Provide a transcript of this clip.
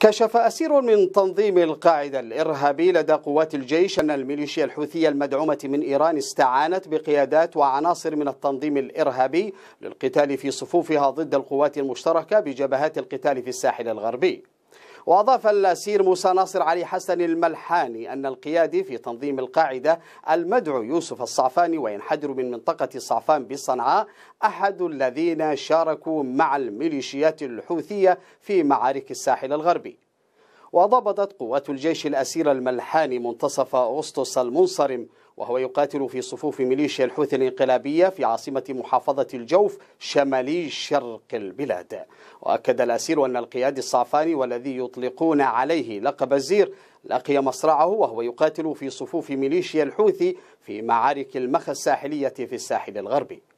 كشف أسير من تنظيم القاعدة الإرهابي لدى قوات الجيش أن الميليشيا الحوثية المدعومة من إيران استعانت بقيادات وعناصر من التنظيم الإرهابي للقتال في صفوفها ضد القوات المشتركة بجبهات القتال في الساحل الغربي وأضاف السير موسى ناصر علي حسن الملحاني أن القيادي في تنظيم القاعدة المدعو يوسف الصعفاني وينحدر من منطقة صعفان بصنعاء أحد الذين شاركوا مع الميليشيات الحوثية في معارك الساحل الغربي وضبطت قوات الجيش الأسير الملحاني منتصف أغسطس المنصرم وهو يقاتل في صفوف ميليشيا الحوثي الانقلابية في عاصمة محافظة الجوف شمالي شرق البلاد وأكد الأسير أن القيادي الصعفاني والذي يطلقون عليه لقب الزير لقي مصرعه وهو يقاتل في صفوف ميليشيا الحوثي في معارك المخا الساحلية في الساحل الغربي